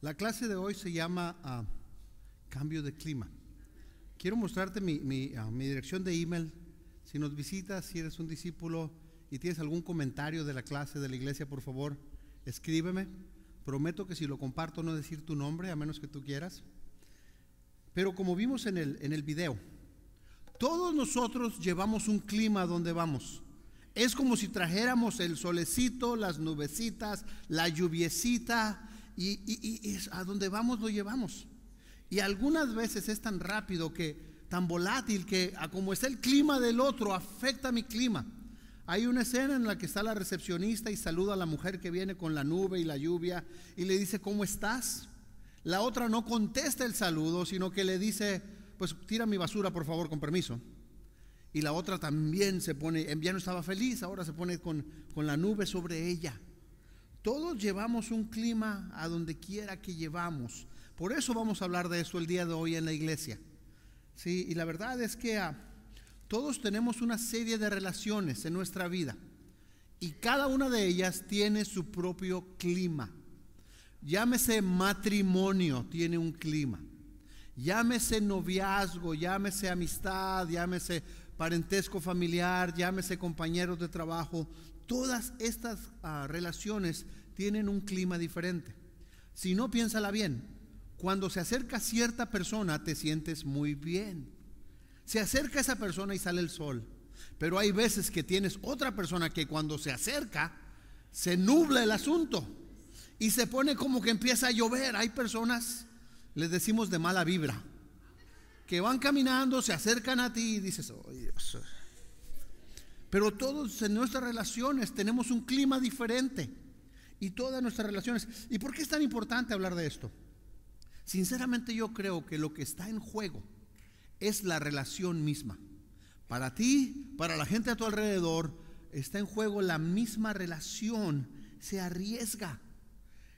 La clase de hoy se llama ah, Cambio de Clima. Quiero mostrarte ah, mi, dirección de email. Si nos visitas, si eres un discípulo y tienes algún comentario de la clase de la iglesia, por favor, escríbeme. Prometo que si lo comparto no decir tu nombre, a menos que tú quieras. Pero como vimos en el, en el video, todos nosotros llevamos un clima donde vamos. Es como si trajéramos el solecito, las nubecitas, la lluviecita, y, a donde vamos lo llevamos. Y algunas veces es tan rápido que, tan volátil que como está el clima del otro, afecta mi clima. Hay una escena en la que está la recepcionista y saluda a la mujer que viene con la nube y la lluvia y le dice, ¿cómo estás? La otra no contesta el saludo, sino que le dice, pues tira mi basura, por favor, con permiso. Y la otra también se pone, ya no estaba feliz, ahora se pone con la nube sobre ella. Todos llevamos un clima a donde quiera que llevamos. Por eso vamos a hablar de eso el día de hoy en la iglesia. Sí, y la verdad es que ah, todos tenemos una serie de relaciones en nuestra vida y cada una de ellas tiene su propio clima. Llámese matrimonio, tiene un clima. Llámese noviazgo, llámese amistad, llámese parentesco familiar, llámese compañeros de trabajo, todas estas ah, relaciones tienen un clima diferente. Si no, piénsala bien. Cuando se acerca cierta persona, te sientes muy bien. Se acerca esa persona y sale el sol. Pero hay veces que tienes otra persona que cuando se acerca, se nubla el asunto. Y se pone como que empieza a llover. Hay personas, les decimos de mala vibra, que van caminando, se acercan a ti y dices, oh Dios pero todos en nuestras relaciones tenemos un clima diferente. Y todas nuestras relaciones. ¿Y por qué es tan importante hablar de esto? Sinceramente yo creo que lo que está en juego es la relación misma. Para ti, para la gente a tu alrededor, está en juego la misma relación. Se arriesga.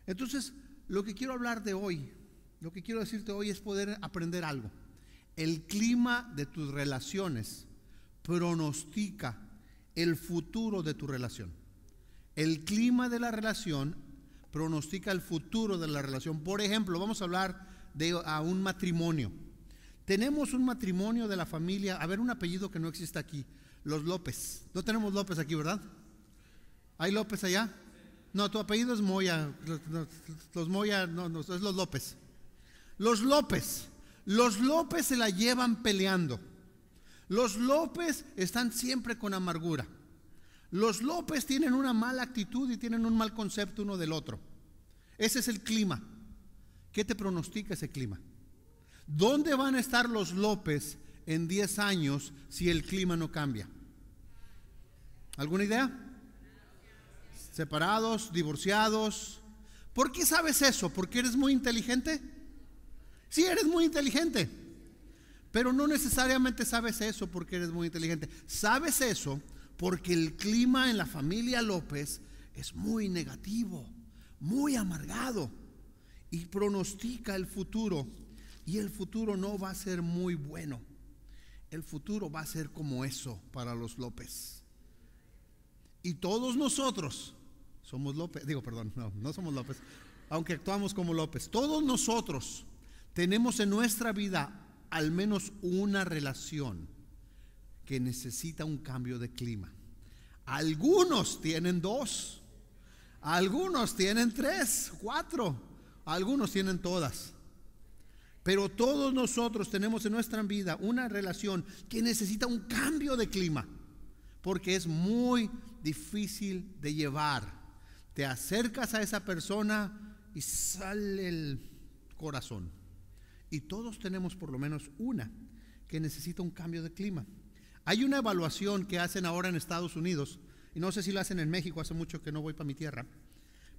Entonces, lo que quiero hablar de hoy, lo que quiero decirte hoy es poder aprender algo. El clima de tus relaciones pronostica el futuro de tu relación. El clima de la relación pronostica el futuro de la relación. Por ejemplo, vamos a hablar de un matrimonio. Tenemos un matrimonio de la familia, a ver un apellido que no existe aquí, los López. No tenemos López aquí, ¿verdad? ¿Hay López allá? No, tu apellido es Moya. Los Moya, no, es los López. Los López. Los López se la llevan peleando. Los López están siempre con amargura. Los López tienen una mala actitud y tienen un mal concepto uno del otro. Ese es el clima. ¿Qué te pronostica ese clima? ¿Dónde van a estar los López en 10 años si el clima no cambia? ¿Alguna idea? Separados, divorciados. ¿Por qué sabes eso? ¿Porque eres muy inteligente? Sí, eres muy inteligente. Pero no necesariamente sabes eso porque eres muy inteligente. Sabes eso porque el clima en la familia López es muy negativo, muy amargado y pronostica el futuro. Y el futuro no va a ser muy bueno. El futuro va a ser como eso para los López. Y todos nosotros somos López. Digo, perdón, no, somos López. Aunque actuamos como López. Todos nosotros tenemos en nuestra vida al menos una relación que necesita un cambio de clima. Algunos tienen dos, algunos tienen tres, cuatro, algunos tienen todas. Pero todos nosotros tenemos en nuestra vida una relación que necesita un cambio de clima, porque es muy difícil de llevar. Te acercas a esa persona y sale el corazón y todos tenemos por lo menos una que necesita un cambio de clima. Hay una evaluación que hacen ahora en Estados Unidos, y no sé si la hacen en México, hace mucho que no voy para mi tierra,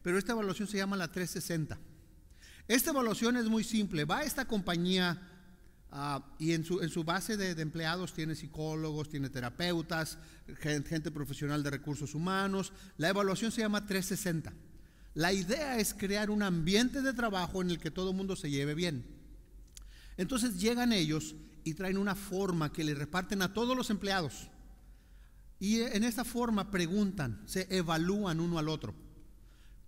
pero esta evaluación se llama la 360. Esta evaluación es muy simple, va a esta compañía ah, y en su, en su base de, empleados tiene psicólogos, tiene terapeutas, gente, gente profesional de recursos humanos, la evaluación se llama 360. La idea es crear un ambiente de trabajo en el que todo el mundo se lleve bien. Entonces llegan ellos y traen una forma que le reparten a todos los empleados. Y en esta forma preguntan, se evalúan uno al otro.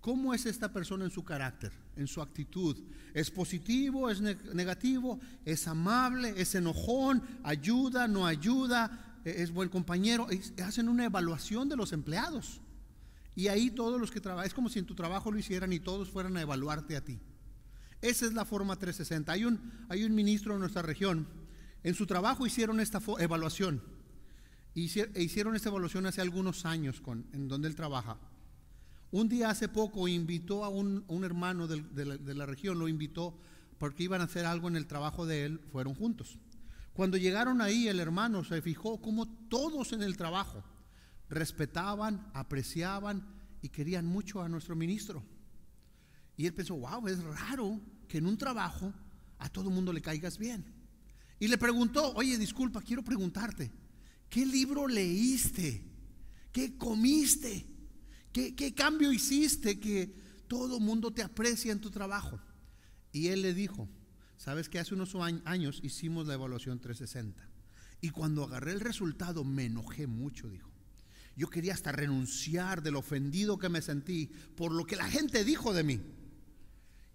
¿Cómo es esta persona en su carácter, en su actitud? ¿Es positivo, es negativo, es amable, es enojón, ayuda, no ayuda, e-, es buen compañero? hacen una evaluación de los empleados. Y ahí todos los que trabajan, es como si en tu trabajo lo hicieran y todos fueran a evaluarte a ti. Esa es la forma 360. Hay un, ministro en nuestra región. En su trabajo hicieron esta evaluación. Hicieron esta evaluación hace algunos años en donde él trabaja. Un día hace poco invitó a un, hermano de, la, de la región, lo invitó porque iban a hacer algo en el trabajo de él, fueron juntos. Cuando llegaron ahí, el hermano se fijó como todos en el trabajo respetaban, apreciaban y querían mucho a nuestro ministro. Y él pensó, wow, es raro que en un trabajo a todo mundo le caigas bien. Y le preguntó, oye, disculpa, quiero preguntarte, ¿qué libro leíste? ¿Qué comiste? ¿Qué, cambio hiciste que todo mundo te aprecia en tu trabajo? Y él le dijo, sabes que hace unos años hicimos la evaluación 360. Y cuando agarré el resultado me enojé mucho, dijo. Yo quería hasta renunciar del ofendido que me sentí por lo que la gente dijo de mí.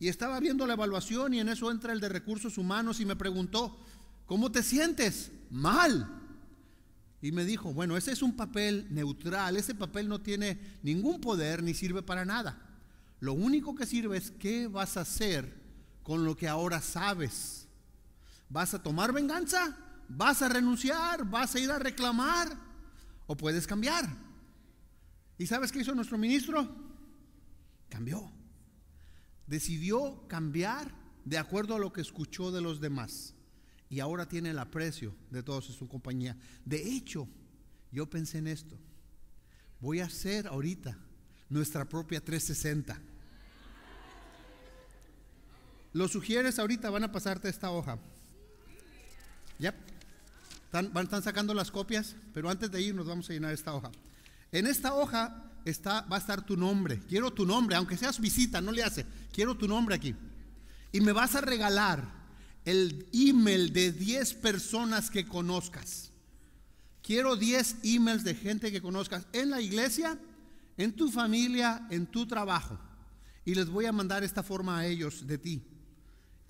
Y estaba viendo la evaluación y en eso entra el de recursos humanos y me preguntó, ¿cómo te sientes? Mal. Y me dijo, bueno, ese es un papel neutral, ese papel no tiene ningún poder ni sirve para nada. Lo único que sirve es qué vas a hacer con lo que ahora sabes. ¿Vas a tomar venganza? ¿Vas a renunciar? ¿Vas a ir a reclamar? ¿O puedes cambiar? ¿Y sabes qué hizo nuestro ministro? Cambió decidió cambiar de acuerdo a lo que escuchó de los demás. Y ahora tiene el aprecio de todos en su compañía. De hecho, yo pensé en esto. Voy a hacer ahorita nuestra propia 360. Lo sugieres ahorita, van a pasarte esta hoja. Ya. Están, van, están sacando las copias, pero antes de irnos vamos a llenar esta hoja. En esta hoja está, va a estar tu nombre. Quiero tu nombre, aunque seas visita, no le hace. Quiero tu nombre aquí. Y me vas a regalar el email de 10 personas que conozcas. Quiero 10 emails de gente que conozcas en la iglesia, en tu familia, en tu trabajo. Y les voy a mandar esta forma a ellos de ti.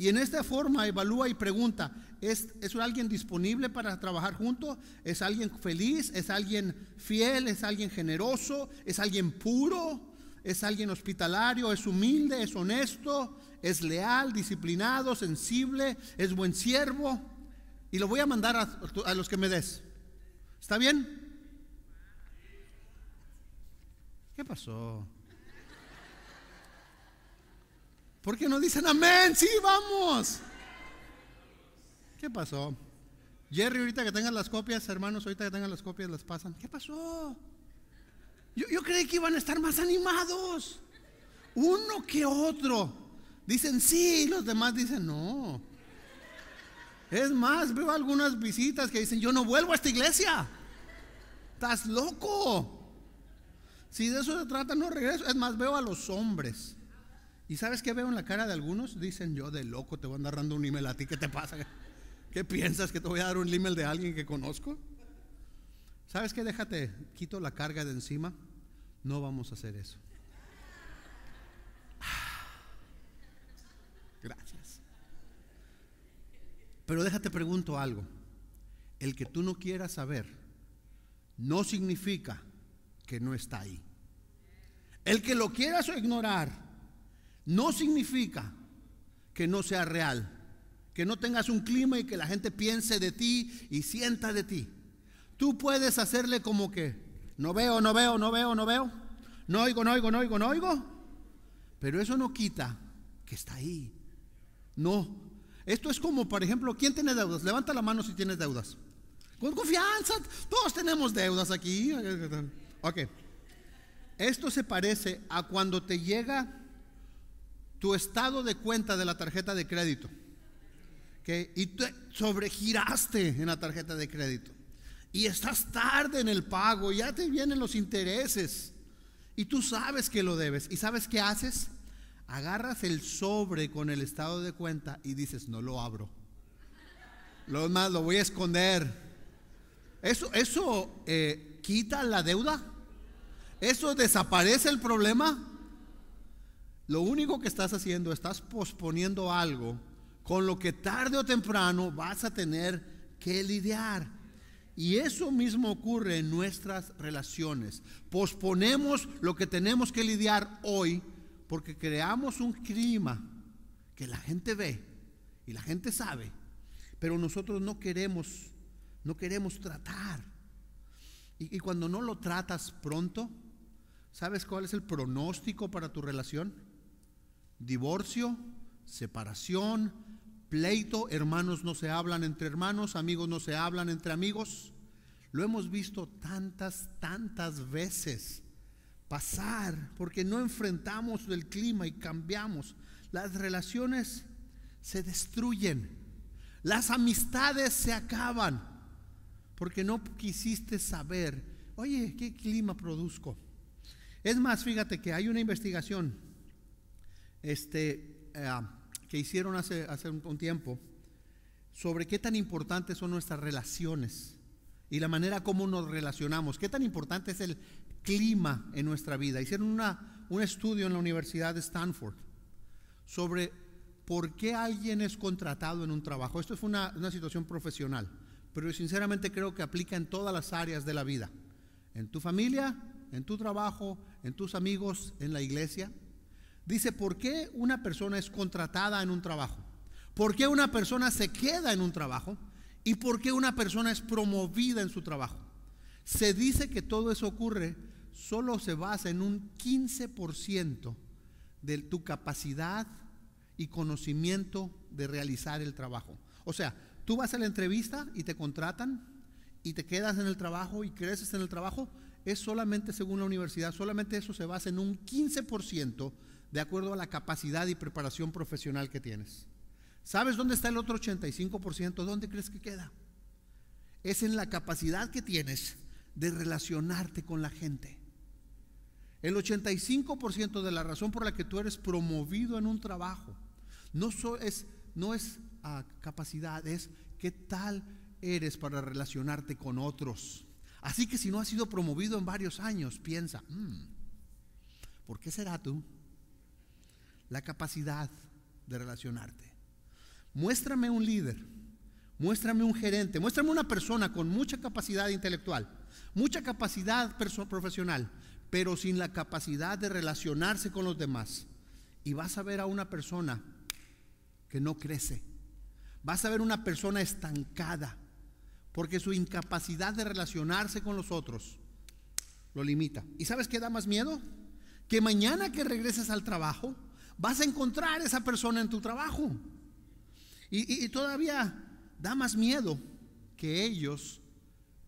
Y en esta forma evalúa y pregunta, ¿es, alguien disponible para trabajar juntos? ¿Es alguien feliz? ¿Es alguien fiel? ¿Es alguien generoso? ¿Es alguien puro? ¿Es alguien hospitalario? ¿Es humilde? ¿Es honesto? ¿Es leal? ¿Disciplinado? ¿Sensible? ¿Es buen siervo? Y lo voy a mandar a, a los que me des. ¿Está bien? ¿Qué pasó? ¿Por qué no dicen amén? Sí, vamos. ¿Qué pasó? Jerry, ahorita que tengan las copias, hermanos, ahorita que tengan las copias, las pasan. ¿Qué pasó? Yo, yo creí que iban a estar más animados. Uno que otro. Dicen sí, y los demás dicen no. Es más, veo algunas visitas que dicen, yo no vuelvo a esta iglesia. Estás loco. Si de eso se trata, no regreso. Es más, veo a los hombres ¿Y sabes qué veo en la cara de algunos? Dicen, yo de loco te voy a andar dando un email a ti, ¿qué te pasa? ¿Qué piensas que te voy a dar un email de alguien que conozco? ¿Sabes qué? Déjate, quito la carga de encima. No vamos a hacer eso. Gracias. Pero déjate pregunto algo. El que tú no quieras saber no significa que no está ahí. El que lo quieras ignorar no significa que no sea real, que no tengas un clima y que la gente piense de ti y sienta de ti. Tú puedes hacerle como que no veo, no veo, no veo, no veo, no oigo, no oigo, no oigo, no oigo, pero eso no quita que está ahí. No, esto es como, por ejemplo, ¿quién tiene deudas? Levanta la mano si tienes deudas. Con confianza, todos tenemos deudas aquí. Ok. Esto se parece a cuando te llega tu estado de cuenta de la tarjeta de crédito. Y te sobregiraste en la tarjeta de crédito. Y estás tarde en el pago, ya te vienen los intereses. Y tú sabes que lo debes. ¿Y sabes qué haces? Agarras el sobre con el estado de cuenta y dices, no lo abro. Lo más, lo voy a esconder. ¿Eso, eso eh, quita la deuda? ¿Eso desaparece el problema? lo único que estás haciendo, estás posponiendo algo con lo que tarde o temprano vas a tener que lidiar. Y eso mismo ocurre en nuestras relaciones. Posponemos lo que tenemos que lidiar hoy porque creamos un clima que la gente ve y la gente sabe, pero nosotros no queremos, no queremos tratar. Y, y cuando no lo tratas pronto, ¿sabes cuál es el pronóstico para tu relación? divorcio, separación, pleito, hermanos no se hablan entre hermanos, amigos no se hablan entre amigos. Lo hemos visto tantas, tantas veces pasar porque no enfrentamos el clima y cambiamos. Las relaciones se destruyen, las amistades se acaban porque no quisiste saber, oye, ¿qué clima produzco? Es más, fíjate que hay una investigación este, eh, que hicieron hace, un, tiempo sobre qué tan importantes son nuestras relaciones y la manera como nos relacionamos, qué tan importante es el clima en nuestra vida. Hicieron un estudio en la Universidad de Stanford sobre por qué alguien es contratado en un trabajo. Esto es una, situación profesional, pero sinceramente creo que aplica en todas las áreas de la vida, en tu familia, en tu trabajo, en tus amigos, en la iglesia. Dice, ¿por qué una persona es contratada en un trabajo? ¿Por qué una persona se queda en un trabajo? ¿Y por qué una persona es promovida en su trabajo? Se dice que todo eso ocurre, solo se basa en un 15% de tu capacidad y conocimiento de realizar el trabajo. O sea, tú vas a la entrevista y te contratan y te quedas en el trabajo y creces en el trabajo, es solamente según la universidad, solamente eso se basa en un 15% de acuerdo a la capacidad y preparación profesional que tienes. ¿Sabes dónde está el otro 85%? ¿Dónde crees que queda? Es en la capacidad que tienes de relacionarte con la gente. El 85% de la razón por la que tú eres promovido en un trabajo no es, ah, capacidad, es qué tal eres para relacionarte con otros. Así que si no has sido promovido en varios años, piensa, hmm, ¿por qué será tú? la capacidad de relacionarte. Muéstrame un líder, muéstrame un gerente, muéstrame una persona con mucha capacidad intelectual, mucha capacidad profesional, pero sin la capacidad de relacionarse con los demás. Y vas a ver a una persona que no crece. Vas a ver una persona estancada, porque su incapacidad de relacionarse con los otros lo limita. ¿Y sabes qué da más miedo? Que mañana que regreses al trabajo, Vas a encontrar esa persona en tu trabajo. Y, y todavía da más miedo que ellos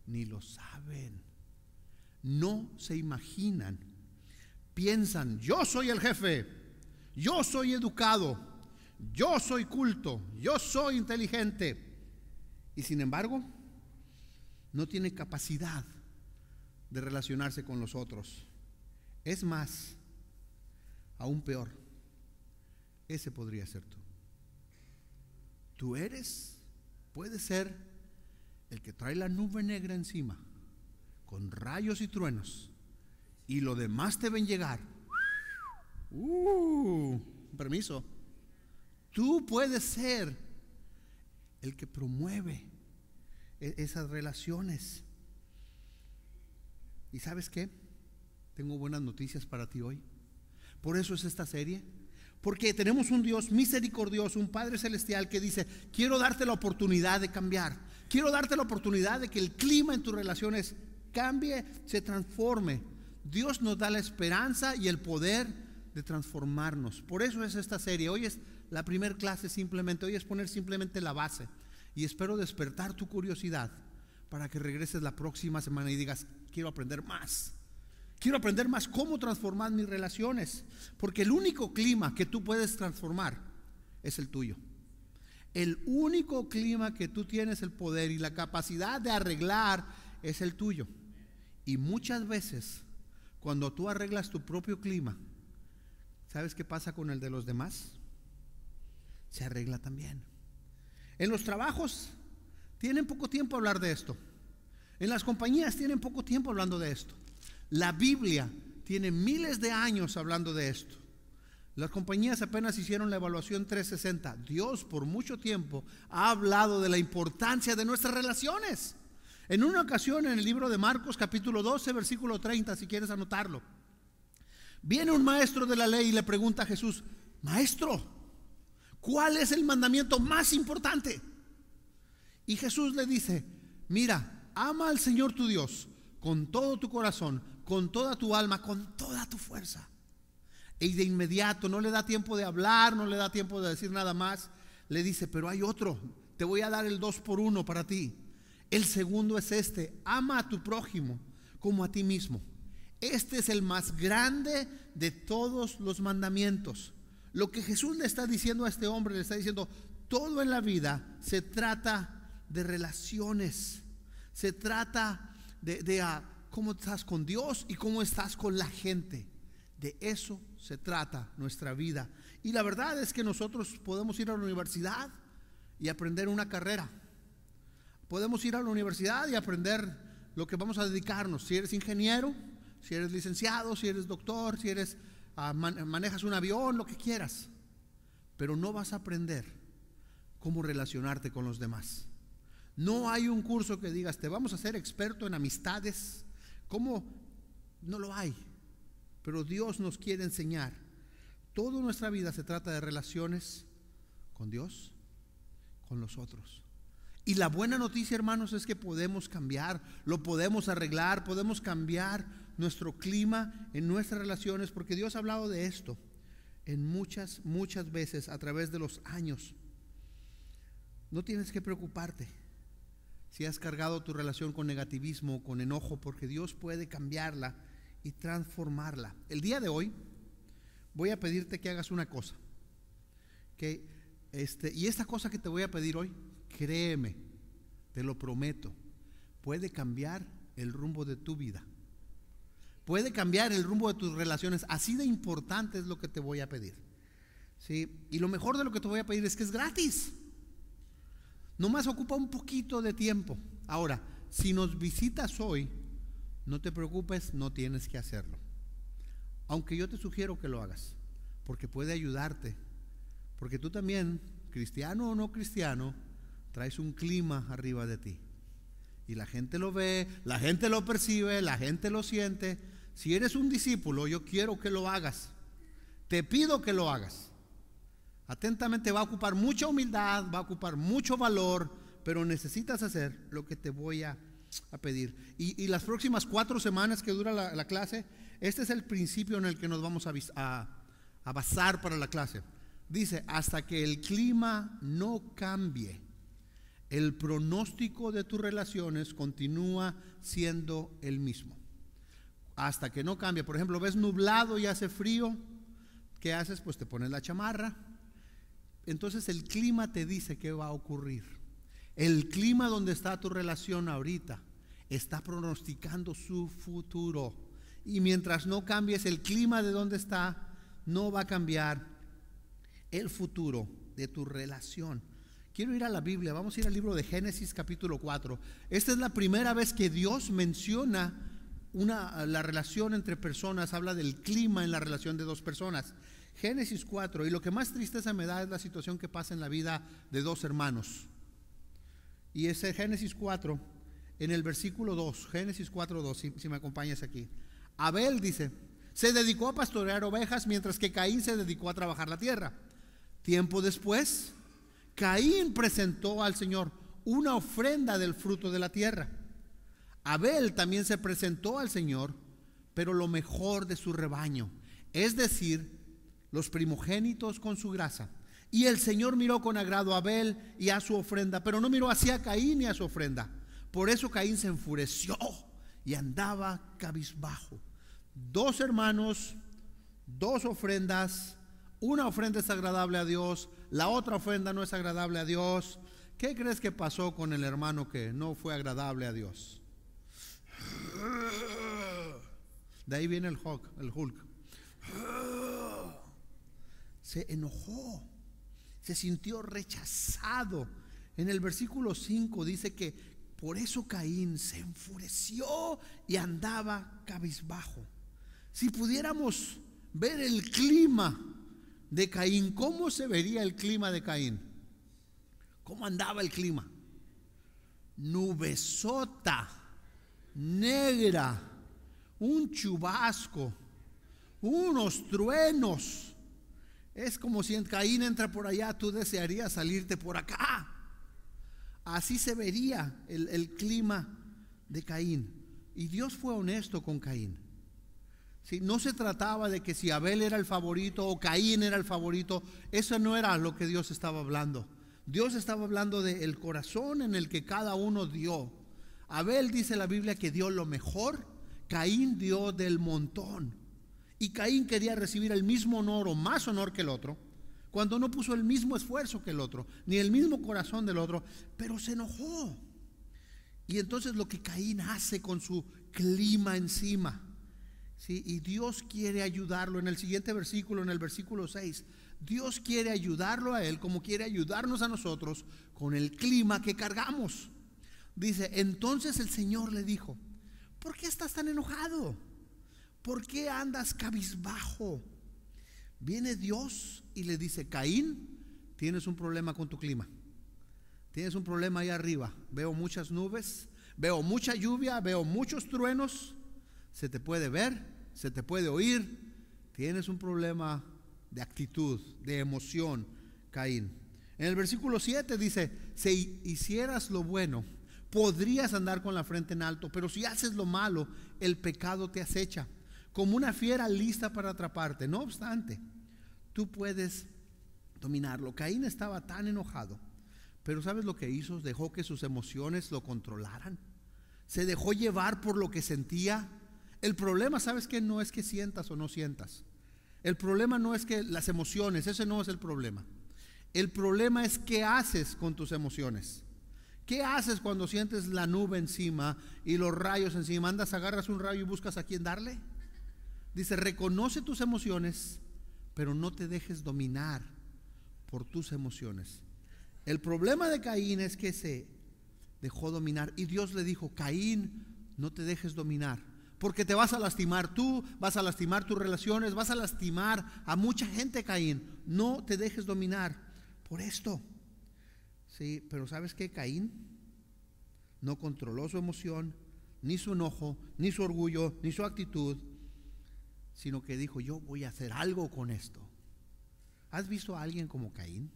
ni lo saben. No se imaginan. Piensan, yo soy el jefe, yo soy educado, yo soy culto, yo soy inteligente. Y sin embargo, no tiene capacidad de relacionarse con los otros. Es más, aún peor, ese podría ser tú. Tú eres, puedes ser el que trae la nube negra encima, con rayos y truenos, y lo demás te ven llegar. Uh, permiso. Tú puedes ser el que promueve e-, esas relaciones. ¿Y sabes qué? Tengo buenas noticias para ti hoy. Por eso es esta serie. Porque tenemos un Dios misericordioso, un Padre Celestial que dice, quiero darte la oportunidad de cambiar, quiero darte la oportunidad de que el clima en tus relaciones cambie, se transforme. Dios nos da la esperanza y el poder de transformarnos. Por eso es esta serie. Hoy es la primera clase simplemente, hoy es poner simplemente la base. Y espero despertar tu curiosidad para que regreses la próxima semana y digas, quiero aprender más Quiero aprender más cómo transformar mis relaciones, porque el único clima que tú puedes transformar es el tuyo. El único clima que tú tienes el poder y la capacidad de arreglar es el tuyo. Y muchas veces, cuando tú arreglas tu propio clima, ¿sabes qué pasa con el de los demás? Se arregla también. En los trabajos tienen poco tiempo hablar de esto. En las compañías tienen poco tiempo hablando de esto. La Biblia tiene miles de años hablando de esto. Las compañías apenas hicieron la evaluación 360. Dios por mucho tiempo ha hablado de la importancia de nuestras relaciones. En una ocasión en el libro de Marcos capítulo 12 versículo 30, si quieres anotarlo, viene un maestro de la ley y le pregunta a Jesús, maestro, ¿cuál es el mandamiento más importante? Y Jesús le dice, mira, ama al Señor tu Dios con todo tu corazón, con toda tu alma, con toda tu fuerza. Y de inmediato, no le da tiempo de hablar, no le da tiempo de decir nada más. Le dice, pero hay otro, te voy a dar el dos por uno para ti. El segundo es este, ama a tu prójimo como a ti mismo. Este es el más grande de todos los mandamientos. Lo que Jesús le está diciendo a este hombre, le está diciendo, todo en la vida se trata de relaciones, se trata de, de, ah, cómo estás con Dios y cómo estás con la gente. De eso se trata nuestra vida. Y la verdad es que nosotros podemos ir a la universidad y aprender una carrera. Podemos ir a la universidad y aprender lo que vamos a dedicarnos. Si eres ingeniero, si eres licenciado, si eres doctor, si eres ah, manejas un avión, lo que quieras. Pero no vas a aprender cómo relacionarte con los demás. No hay un curso que digas, te vamos a ser experto en amistades, ¿Cómo? No lo hay. Pero Dios nos quiere enseñar. Toda nuestra vida se trata de relaciones con Dios, con los otros. Y la buena noticia, hermanos, es que podemos cambiar, lo podemos arreglar, podemos cambiar nuestro clima en nuestras relaciones, porque Dios ha hablado de esto en muchas, muchas veces a través de los años. No tienes que preocuparte si has cargado tu relación con negativismo, con enojo, porque Dios puede cambiarla y transformarla. El día de hoy voy a pedirte que hagas una cosa. Que este, y esta cosa que te voy a pedir hoy, créeme, te lo prometo, puede cambiar el rumbo de tu vida. Puede cambiar el rumbo de tus relaciones. Así de importante es lo que te voy a pedir. ¿Sí? Y lo mejor de lo que te voy a pedir es que es gratis. Nomás ocupa un poquito de tiempo. Ahora, si nos visitas hoy, no te preocupes, no tienes que hacerlo. Aunque yo te sugiero que lo hagas, porque puede ayudarte. Porque tú también, cristiano o no cristiano, traes un clima arriba de ti. Y la gente lo ve, la gente lo percibe, la gente lo siente. Si eres un discípulo, yo quiero que lo hagas. Te pido que lo hagas. Atentamente va a ocupar mucha humildad, va a ocupar mucho valor, pero necesitas hacer lo que te voy a, pedir. Y, las próximas cuatro semanas que dura la, clase, este es el principio en el que nos vamos a, a basar para la clase. Dice, hasta que el clima no cambie, el pronóstico de tus relaciones continúa siendo el mismo. Hasta que no cambie. Por ejemplo, ves nublado y hace frío, ¿qué haces? Pues te pones la chamarra entonces el clima te dice qué va a ocurrir. El clima donde está tu relación ahorita está pronosticando su futuro. Y mientras no cambies el clima de donde está, no va a cambiar el futuro de tu relación. Quiero ir a la Biblia, vamos a ir al libro de Génesis capítulo 4. Esta es la primera vez que Dios menciona la relación entre personas, habla del clima en la relación de dos personas. Génesis 4, y lo que más tristeza me da es la situación que pasa en la vida de dos hermanos. Y ese Génesis 4, en el versículo 2, Génesis 4, 2, si, si me acompañas aquí. Abel dice, se dedicó a pastorear ovejas mientras que Caín se dedicó a trabajar la tierra. Tiempo después, Caín presentó al Señor una ofrenda del fruto de la tierra. Abel también se presentó al Señor, pero lo mejor de su rebaño, es decir, los primogénitos con su grasa. Y el Señor miró con agrado a Abel y a su ofrenda, pero no miró así a Caín ni a su ofrenda. Por eso Caín se enfureció y andaba cabizbajo. Dos hermanos, dos ofrendas, una ofrenda es agradable a Dios, la otra ofrenda no es agradable a Dios. ¿Qué crees que pasó con el hermano que no fue agradable a Dios? De ahí viene el Hulk, el Hulk se enojó, se sintió rechazado. En el versículo 5 dice que por eso Caín se enfureció y andaba cabizbajo. Si pudiéramos ver el clima de Caín, ¿cómo se vería el clima de Caín? ¿Cómo andaba el clima? Nubesota, negra, un chubasco, unos truenos es como si Caín entra por allá, tú desearías salirte por acá. Así se vería el, clima de Caín. Y Dios fue honesto con Caín. Si No se trataba de que si Abel era el favorito o Caín era el favorito, eso no era lo que Dios estaba hablando. Dios estaba hablando del corazón en el que cada uno dio. Abel dice la Biblia que dio lo mejor, Caín dio del montón y Caín quería recibir el mismo honor o más honor que el otro, cuando no puso el mismo esfuerzo que el otro, ni el mismo corazón del otro, pero se enojó. Y entonces lo que Caín hace con su clima encima, ¿sí? y Dios quiere ayudarlo en el siguiente versículo, en el versículo 6, Dios quiere ayudarlo a él como quiere ayudarnos a nosotros con el clima que cargamos. Dice, entonces el Señor le dijo, ¿por qué estás tan enojado? ¿Por qué andas cabizbajo? Viene Dios y le dice, Caín, tienes un problema con tu clima. Tienes un problema ahí arriba. Veo muchas nubes, veo mucha lluvia, veo muchos truenos. Se te puede ver, se te puede oír. Tienes un problema de actitud, de emoción, Caín. En el versículo 7 dice, si hicieras lo bueno, podrías andar con la frente en alto, pero si haces lo malo, el pecado te acecha como una fiera lista para atraparte. No obstante, tú puedes dominarlo. Caín estaba tan enojado, pero ¿sabes lo que hizo? Dejó que sus emociones lo controlaran. Se dejó llevar por lo que sentía. El problema, ¿sabes que No es que sientas o no sientas. El problema no es que las emociones, ese no es el problema. El problema es qué haces con tus emociones. ¿Qué haces cuando sientes la nube encima y los rayos encima? ¿Andas, agarras un rayo y buscas a quién darle? Dice, reconoce tus emociones, pero no te dejes dominar por tus emociones. El problema de Caín es que se dejó dominar y Dios le dijo, Caín, no te dejes dominar, porque te vas a lastimar tú, vas a lastimar tus relaciones, vas a lastimar a mucha gente, Caín. No te dejes dominar por esto. Sí, pero ¿sabes qué? Caín no controló su emoción, ni su enojo, ni su orgullo, ni su actitud sino que dijo, yo voy a hacer algo con esto. ¿Has visto a alguien como Caín?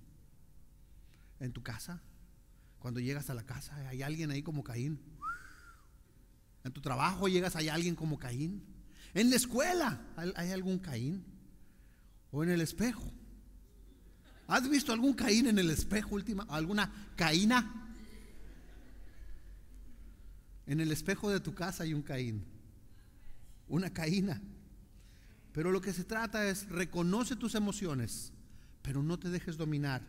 ¿En tu casa? Cuando llegas a la casa, ¿hay alguien ahí como Caín? ¿En tu trabajo llegas, hay alguien como Caín? ¿En la escuela hay algún Caín? ¿O en el espejo? ¿Has visto algún Caín en el espejo última? ¿Alguna Caína? En el espejo de tu casa hay un Caín. Una Caína. Pero lo que se trata es, reconoce tus emociones, pero no te dejes dominar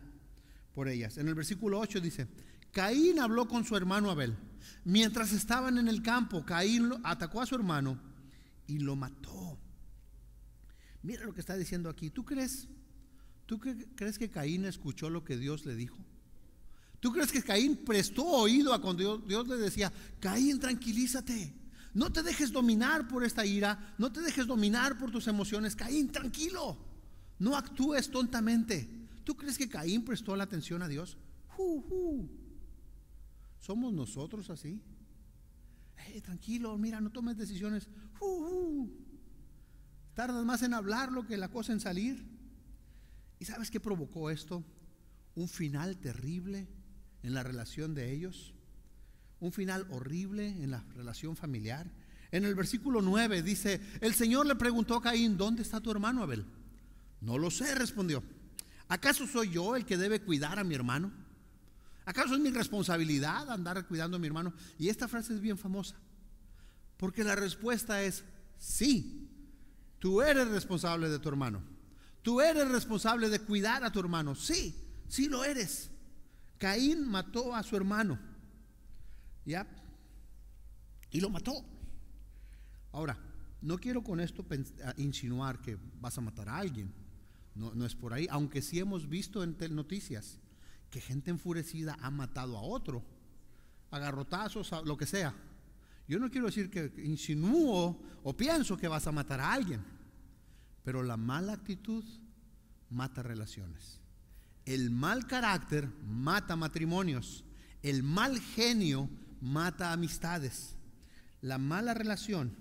por ellas. En el versículo 8 dice, Caín habló con su hermano Abel. Mientras estaban en el campo, Caín atacó a su hermano y lo mató. Mira lo que está diciendo aquí. ¿Tú crees? ¿Tú crees que Caín escuchó lo que Dios le dijo? ¿Tú crees que Caín prestó oído a cuando Dios, Dios le decía, Caín, tranquilízate? No te dejes dominar por esta ira, no te dejes dominar por tus emociones. Caín, tranquilo, no actúes tontamente. ¿Tú crees que Caín prestó la atención a Dios? ¿Somos nosotros así? Eh, tranquilo, mira, no tomes decisiones. Uh, Tardas más en hablarlo que la cosa en salir. ¿Y sabes qué provocó esto? Un final terrible en la relación de ellos un final horrible en la relación familiar. En el versículo 9 dice, el Señor le preguntó a Caín, ¿dónde está tu hermano Abel? No lo sé, respondió. ¿Acaso soy yo el que debe cuidar a mi hermano? ¿Acaso es mi responsabilidad andar cuidando a mi hermano? Y esta frase es bien famosa, porque la respuesta es sí. Tú eres responsable de tu hermano. Tú eres responsable de cuidar a tu hermano. Sí, sí lo eres. Caín mató a su hermano. ¿Ya? Y lo mató. Ahora, no quiero con esto ah, insinuar que vas a matar a alguien. No, es por ahí. Aunque sí hemos visto en noticias que gente enfurecida ha matado a otro. Agarrotazos, lo que sea. Yo no quiero decir que insinúo o pienso que vas a matar a alguien. Pero la mala actitud mata relaciones. El mal carácter mata matrimonios. El mal genio mata amistades. La mala relación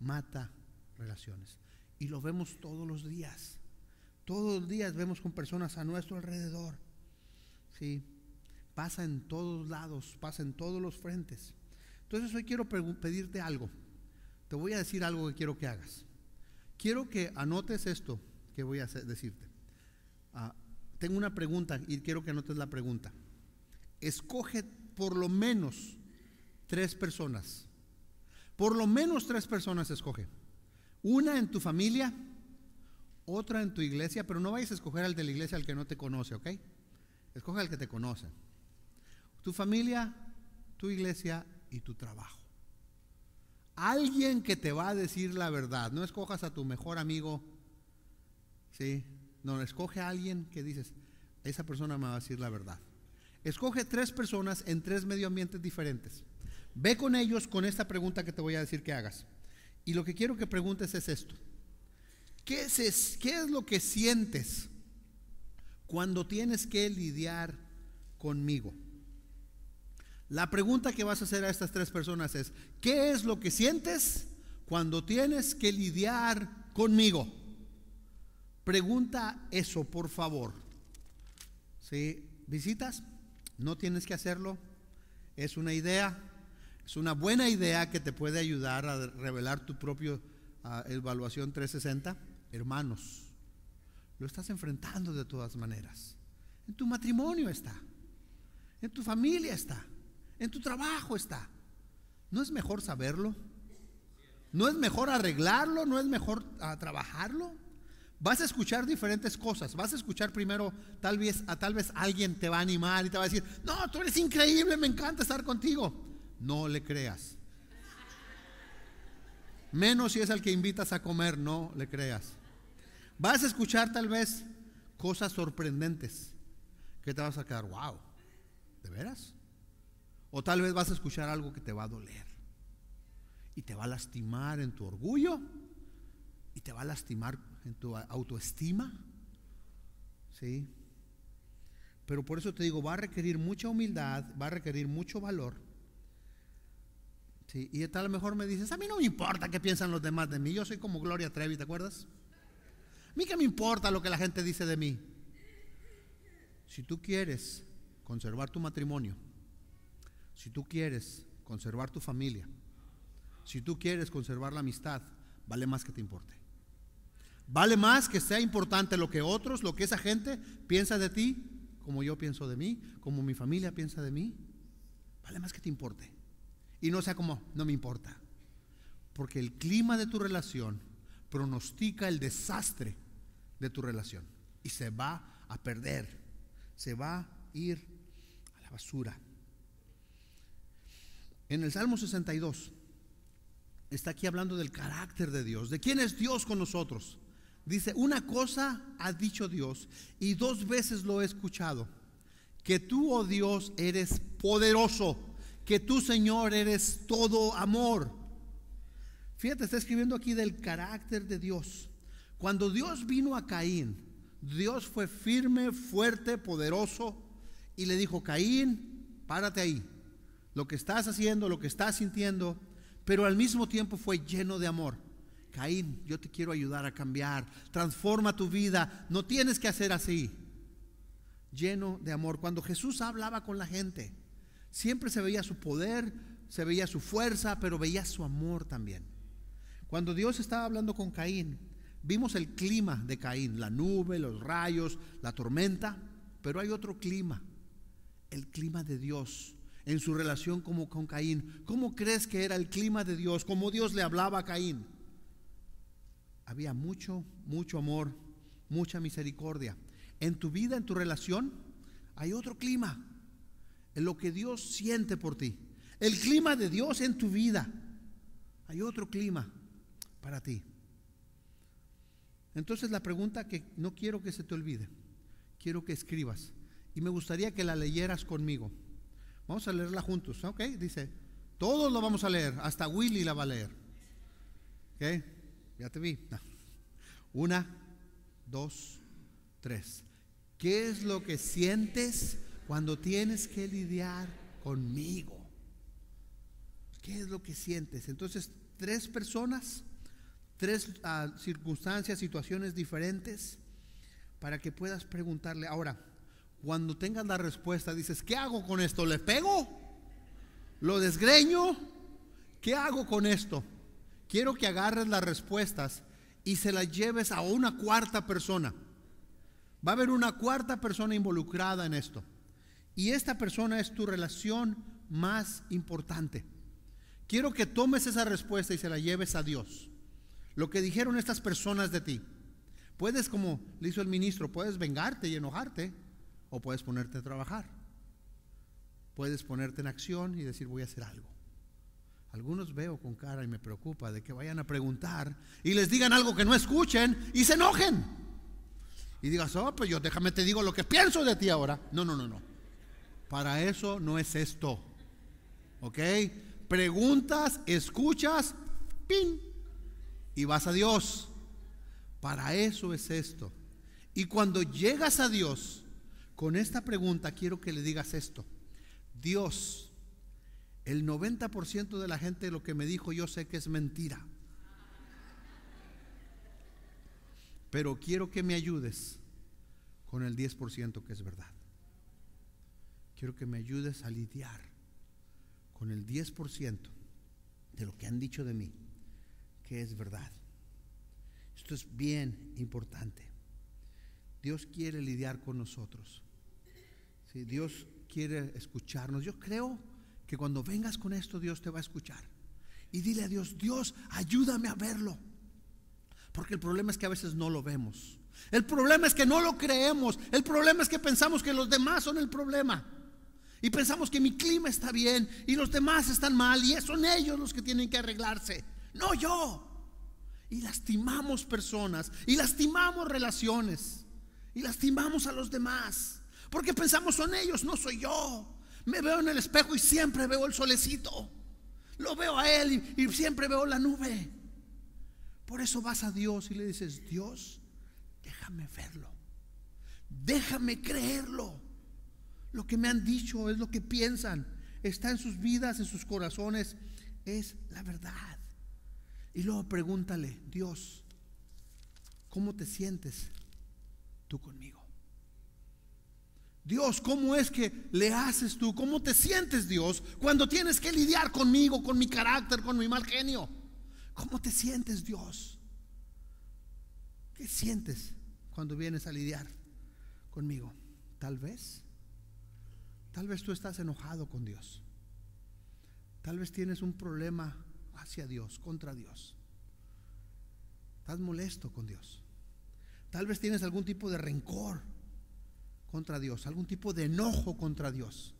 mata relaciones. Y lo vemos todos los días. Todos los días vemos con personas a nuestro alrededor. Sí, pasa en todos lados, pasa en todos los frentes. Entonces hoy quiero pedirte algo. Te voy a decir algo que quiero que hagas. Quiero que anotes esto que voy a decirte. Ah, tengo una pregunta y quiero que anotes la pregunta. Escoge por lo menos tres personas. Por lo menos tres personas escoge. Una en tu familia, otra en tu iglesia, pero no vayas a escoger al de la iglesia al que no te conoce, ¿ok? Escoge al que te conoce. Tu familia, tu iglesia y tu trabajo. Alguien que te va a decir la verdad. No escojas a tu mejor amigo, ¿sí? No, escoge a alguien que dices, esa persona me va a decir la verdad. Escoge tres personas en tres medioambientes diferentes. Ve con ellos con esta pregunta que te voy a decir que hagas. Y lo que quiero que preguntes es esto. ¿Qué es, qué es lo que sientes cuando tienes que lidiar conmigo? La pregunta que vas a hacer a estas tres personas es, ¿qué es lo que sientes cuando tienes que lidiar conmigo? Pregunta eso, por favor. ¿Sí? ¿Visitas? No tienes que hacerlo. Es una idea, es una buena idea que te puede ayudar a revelar tu propio ah, evaluación 360. Hermanos, lo estás enfrentando de todas maneras. En tu matrimonio está, en tu familia está, en tu trabajo está. ¿No es mejor saberlo? ¿No es mejor arreglarlo? ¿No es mejor ah, trabajarlo? vas a escuchar diferentes cosas. Vas a escuchar primero, tal vez, a tal vez alguien te va a animar y te va a decir, no, tú eres increíble, me encanta estar contigo. No le creas. Menos si es al que invitas a comer, no le creas. Vas a escuchar tal vez cosas sorprendentes que te vas a quedar, wow, ¿de veras? O tal vez vas a escuchar algo que te va a doler y te va a lastimar en tu orgullo y te va a lastimar en tu autoestima. ¿Sí? Pero por eso te digo, va a requerir mucha humildad, va a requerir mucho valor. ¿Sí? Y tal a lo mejor me dices, a mí no me importa qué piensan los demás de mí, yo soy como Gloria Trevi, ¿te acuerdas? A mí que me importa lo que la gente dice de mí. Si tú quieres conservar tu matrimonio, si tú quieres conservar tu familia, si tú quieres conservar la amistad, vale más que te importe. Vale más que sea importante lo que otros, lo que esa gente piensa de ti, como yo pienso de mí, como mi familia piensa de mí. Vale más que te importe. Y no sea como, no me importa. Porque el clima de tu relación pronostica el desastre de tu relación. Y se va a perder. Se va a ir a la basura. En el Salmo 62 está aquí hablando del carácter de Dios, de quién es Dios con nosotros. Dice, una cosa ha dicho Dios y dos veces lo he escuchado, que tú, oh Dios, eres poderoso, que tú, Señor, eres todo amor. Fíjate, está escribiendo aquí del carácter de Dios. Cuando Dios vino a Caín, Dios fue firme, fuerte, poderoso y le dijo, Caín, párate ahí. Lo que estás haciendo, lo que estás sintiendo, pero al mismo tiempo fue lleno de amor. Caín, yo te quiero ayudar a cambiar, transforma tu vida, no tienes que hacer así. Lleno de amor. Cuando Jesús hablaba con la gente, siempre se veía su poder, se veía su fuerza, pero veía su amor también. Cuando Dios estaba hablando con Caín, vimos el clima de Caín, la nube, los rayos, la tormenta, pero hay otro clima, el clima de Dios en su relación como con Caín. ¿Cómo crees que era el clima de Dios? Como Dios le hablaba a Caín había mucho, mucho amor, mucha misericordia. En tu vida, en tu relación, hay otro clima, en lo que Dios siente por ti. El clima de Dios en tu vida, hay otro clima para ti. Entonces la pregunta que no quiero que se te olvide, quiero que escribas y me gustaría que la leyeras conmigo. Vamos a leerla juntos, ¿ok? Dice, todos lo vamos a leer, hasta Willy la va a leer. ¿Ok? Ya te vi. Una, dos, tres. ¿Qué es lo que sientes cuando tienes que lidiar conmigo? ¿Qué es lo que sientes? Entonces, tres personas, tres ah, circunstancias, situaciones diferentes, para que puedas preguntarle. Ahora, cuando tengas la respuesta, dices, ¿qué hago con esto? ¿Le pego? ¿Lo desgreño? ¿Qué hago con esto? Quiero que agarres las respuestas y se las lleves a una cuarta persona. Va a haber una cuarta persona involucrada en esto. Y esta persona es tu relación más importante. Quiero que tomes esa respuesta y se la lleves a Dios. Lo que dijeron estas personas de ti. Puedes, como le hizo el ministro, puedes vengarte y enojarte o puedes ponerte a trabajar. Puedes ponerte en acción y decir voy a hacer algo. Algunos veo con cara y me preocupa de que vayan a preguntar y les digan algo que no escuchen y se enojen. Y digas, oh, pues yo déjame te digo lo que pienso de ti ahora. No, no, no, no. Para eso no es esto. ¿Ok? Preguntas, escuchas, pin. Y vas a Dios. Para eso es esto. Y cuando llegas a Dios, con esta pregunta quiero que le digas esto. Dios, el 90% de la gente de lo que me dijo yo sé que es mentira. Pero quiero que me ayudes con el 10% que es verdad. Quiero que me ayudes a lidiar con el 10% de lo que han dicho de mí, que es verdad. Esto es bien importante. Dios quiere lidiar con nosotros. Dios quiere escucharnos. Yo creo que cuando vengas con esto Dios te va a escuchar. Y dile a Dios, Dios, ayúdame a verlo. Porque el problema es que a veces no lo vemos. El problema es que no lo creemos. El problema es que pensamos que los demás son el problema. Y pensamos que mi clima está bien y los demás están mal y son ellos los que tienen que arreglarse. No yo. Y lastimamos personas y lastimamos relaciones y lastimamos a los demás. Porque pensamos son ellos, no soy yo. Me veo en el espejo y siempre veo el solecito. Lo veo a Él y, siempre veo la nube. Por eso vas a Dios y le dices, Dios, déjame verlo. Déjame creerlo. Lo que me han dicho es lo que piensan. Está en sus vidas, en sus corazones. Es la verdad. Y luego pregúntale, Dios, ¿cómo te sientes tú conmigo? Dios, ¿cómo es que le haces tú? ¿Cómo te sientes, Dios, cuando tienes que lidiar conmigo, con mi carácter, con mi mal genio? ¿Cómo te sientes, Dios? ¿Qué sientes cuando vienes a lidiar conmigo? Tal vez, tal vez tú estás enojado con Dios. Tal vez tienes un problema hacia Dios, contra Dios. Estás molesto con Dios. Tal vez tienes algún tipo de rencor contra Dios, algún tipo de enojo contra Dios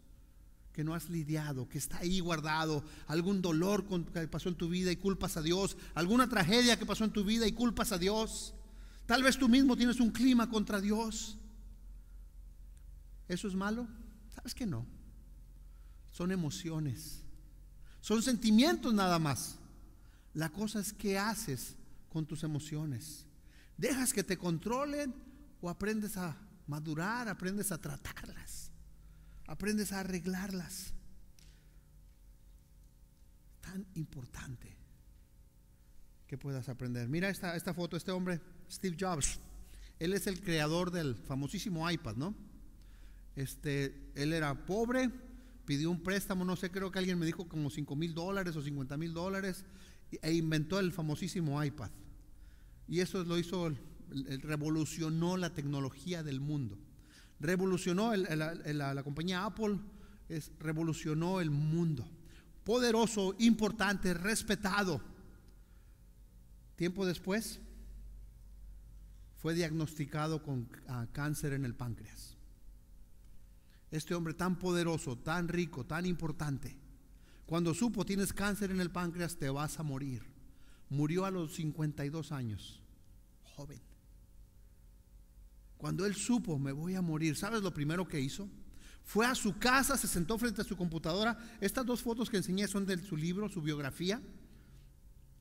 que no has lidiado, que está ahí guardado, algún dolor que pasó en tu vida y culpas a Dios, alguna tragedia que pasó en tu vida y culpas a Dios. Tal vez tú mismo tienes un clima contra Dios. ¿Eso es malo? Sabes que no. Son emociones. Son sentimientos nada más. La cosa es qué haces con tus emociones. ¿Dejas que te controlen o aprendes a madurar, aprendes a tratarlas, aprendes a arreglarlas. Tan importante que puedas aprender. Mira esta, esta foto, este hombre, Steve Jobs. Él es el creador del famosísimo iPad, ¿no? Este, él era pobre, pidió un préstamo, no sé, creo que alguien me dijo como 5 mil dólares o 50 mil dólares, e inventó el famosísimo iPad. Y eso lo hizo revolucionó la tecnología del mundo. Revolucionó la, compañía Apple, revolucionó el mundo. Poderoso, importante, respetado. Tiempo después fue diagnosticado con ah, cáncer en el páncreas. Este hombre tan poderoso, tan rico, tan importante, cuando supo tienes cáncer en el páncreas te vas a morir. Murió a los 52 años, joven. Cuando él supo, me voy a morir, ¿sabes lo primero que hizo? Fue a su casa, se sentó frente a su computadora. Estas dos fotos que enseñé son de su libro, su biografía,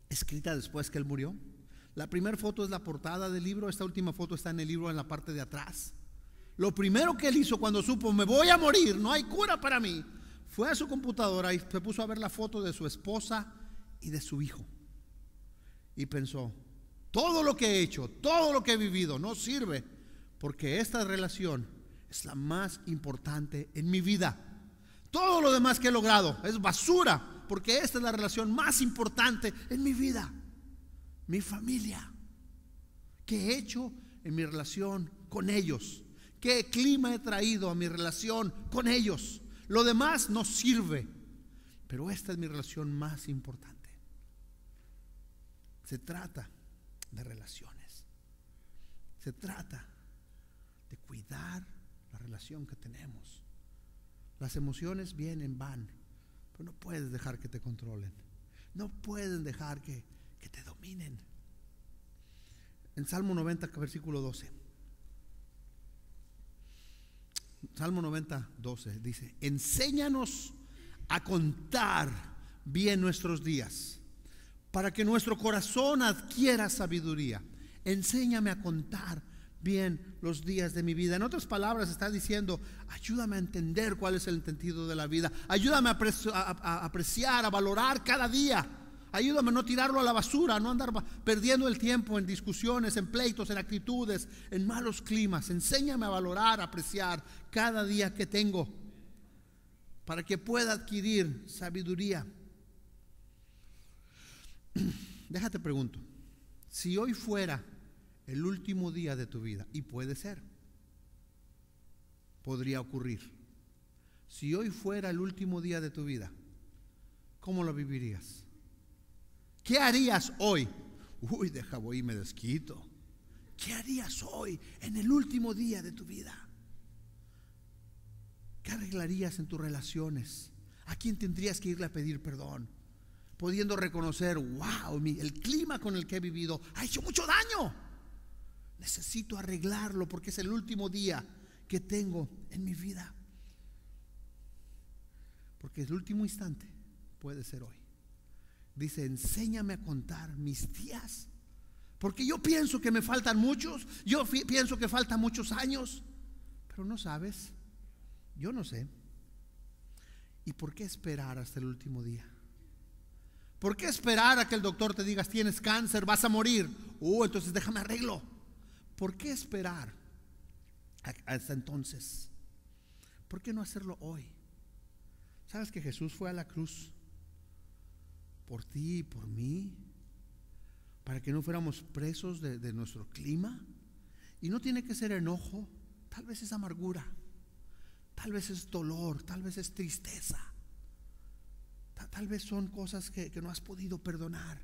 escrita después que él murió. La primera foto es la portada del libro, esta última foto está en el libro en la parte de atrás. Lo primero que él hizo cuando supo, me voy a morir, no hay cura para mí, fue a su computadora y se puso a ver la foto de su esposa y de su hijo. Y pensó, todo lo que he hecho, todo lo que he vivido no sirve porque esta relación es la más importante en mi vida. Todo lo demás que he logrado es basura, porque esta es la relación más importante en mi vida, mi familia. ¿Qué he hecho en mi relación con ellos? ¿Qué clima he traído a mi relación con ellos? Lo demás no sirve, pero esta es mi relación más importante. Se trata de relaciones. Se trata cuidar la relación que tenemos. Las emociones vienen, van, pero no puedes dejar que te controlen. No pueden dejar que, que te dominen. En Salmo 90, versículo 12. Salmo 90, 12 dice, enséñanos a contar bien nuestros días, para que nuestro corazón adquiera sabiduría. Enséñame a contar bien los días de mi vida. En otras palabras, está diciendo, ayúdame a entender cuál es el sentido de la vida. Ayúdame a, apreciar, a valorar cada día. Ayúdame a no tirarlo a la basura, no andar perdiendo el tiempo en discusiones, en pleitos, en actitudes, en malos climas. Enséñame a valorar, a apreciar cada día que tengo para que pueda adquirir sabiduría. Déjate pregunto, si hoy fuera el último día de tu vida. Y puede ser. Podría ocurrir. Si hoy fuera el último día de tu vida, ¿cómo lo vivirías? ¿Qué harías hoy? Uy, deja voy me desquito. ¿Qué harías hoy en el último día de tu vida? ¿Qué arreglarías en tus relaciones? ¿A quién tendrías que irle a pedir perdón? Pudiendo reconocer, wow, el clima con el que he vivido ha hecho mucho daño. Necesito arreglarlo porque es el último día que tengo en mi vida. Porque es el último instante puede ser hoy. Dice, enséñame a contar mis días. Porque yo pienso que me faltan muchos, yo pienso que faltan muchos años, pero no sabes, yo no sé. ¿Y por qué esperar hasta el último día? ¿Por qué esperar a que el doctor te diga, tienes cáncer, vas a morir? Uh, entonces déjame arreglo. ¿Por qué esperar hasta entonces? ¿Por qué no hacerlo hoy? ¿Sabes que Jesús fue a la cruz por ti y por mí? Para que no fuéramos presos de, nuestro clima. Y no tiene que ser enojo, tal vez es amargura, tal vez es dolor, tal vez es tristeza. Tal, vez son cosas que no has podido perdonar.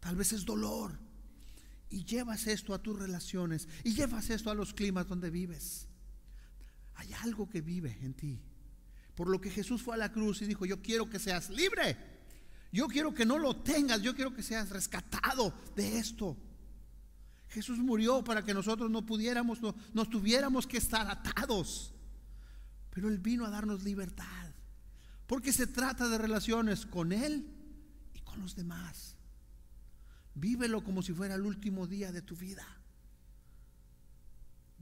Tal vez es dolor y llevas esto a tus relaciones y llevas esto a los climas donde vives. Hay algo que vive en ti. Por lo que Jesús fue a la cruz y dijo, yo quiero que seas libre. Yo quiero que no lo tengas. Yo quiero que seas rescatado de esto. Jesús murió para que nosotros no pudiéramos, no, nos tuviéramos que estar atados. Pero Él vino a darnos libertad. Porque se trata de relaciones con Él y con los demás. Vívelo como si fuera el último día de tu vida.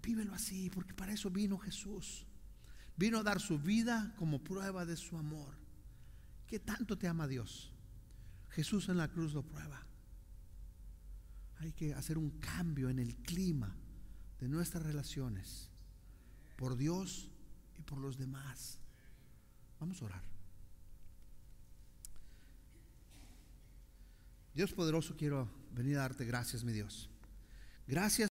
Vívelo así, porque para eso vino Jesús. Vino a dar su vida como prueba de su amor. ¿Qué tanto te ama Dios? Jesús en la cruz lo prueba. Hay que hacer un cambio en el clima de nuestras relaciones por Dios y por los demás. Vamos a orar. Dios poderoso, quiero venir a darte gracias, mi Dios. Gracias.